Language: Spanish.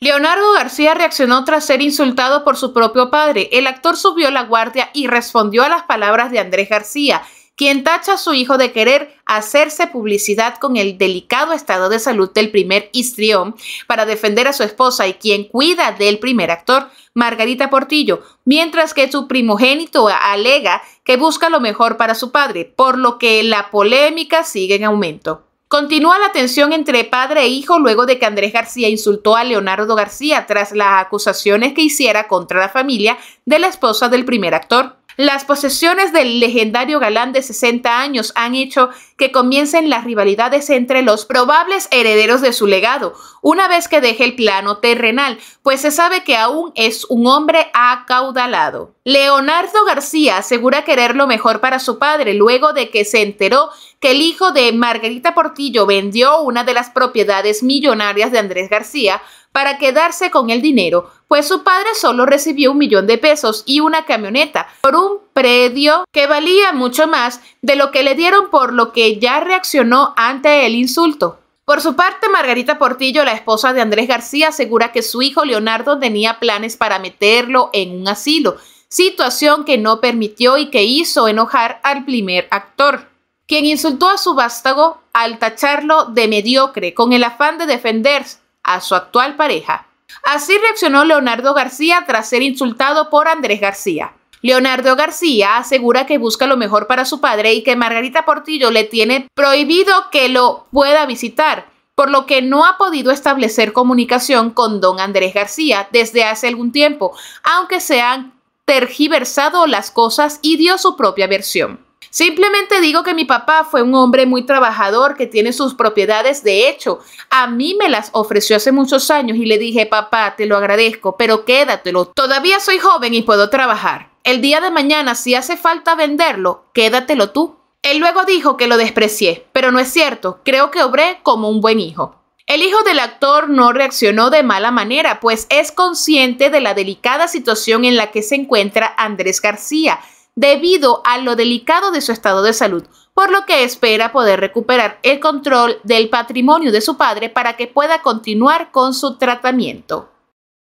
Leonardo García reaccionó tras ser insultado por su propio padre. El actor subió la guardia y respondió a las palabras de Andrés García, quien tacha a su hijo de querer hacerse publicidad con el delicado estado de salud del primer histrión para defender a su esposa y quien cuida del primer actor, Margarita Portillo, mientras que su primogénito alega que busca lo mejor para su padre, por lo que la polémica sigue en aumento. Continúa la tensión entre padre e hijo luego de que Andrés García insultó a Leonardo García tras las acusaciones que hiciera contra la familia de la esposa del primer actor. Las posesiones del legendario galán de 60 años han hecho que comiencen las rivalidades entre los probables herederos de su legado, una vez que deje el plano terrenal, pues se sabe que aún es un hombre acaudalado. Leonardo García asegura querer lo mejor para su padre luego de que se enteró que el hijo de Margarita Portillo vendió una de las propiedades millonarias de Andrés García para quedarse con el dinero, pues su padre solo recibió un millón de pesos y una camioneta por un predio que valía mucho más de lo que le dieron por lo que ya reaccionó ante el insulto. Por su parte, Margarita Portillo, la esposa de Andrés García, asegura que su hijo Leonardo tenía planes para meterlo en un asilo, situación que no permitió y que hizo enojar al primer actor, quien insultó a su vástago al tacharlo de mediocre con el afán de defenderse a su actual pareja. Así reaccionó Leonardo García tras ser insultado por Andrés García. Leonardo García asegura que busca lo mejor para su padre y que Margarita Portillo le tiene prohibido que lo pueda visitar, por lo que no ha podido establecer comunicación con don Andrés García desde hace algún tiempo, aunque se han tergiversado las cosas y dio su propia versión. Simplemente digo que mi papá fue un hombre muy trabajador que tiene sus propiedades. De hecho, a mí me las ofreció hace muchos años y le dije, papá, te lo agradezco, pero quédatelo. Todavía soy joven y puedo trabajar. El día de mañana, si hace falta venderlo, quédatelo tú. Él luego dijo que lo desprecié, pero no es cierto, creo que obré como un buen hijo. El hijo del actor no reaccionó de mala manera, pues es consciente de la delicada situación en la que se encuentra Andrés García, debido a lo delicado de su estado de salud, por lo que espera poder recuperar el control del patrimonio de su padre para que pueda continuar con su tratamiento.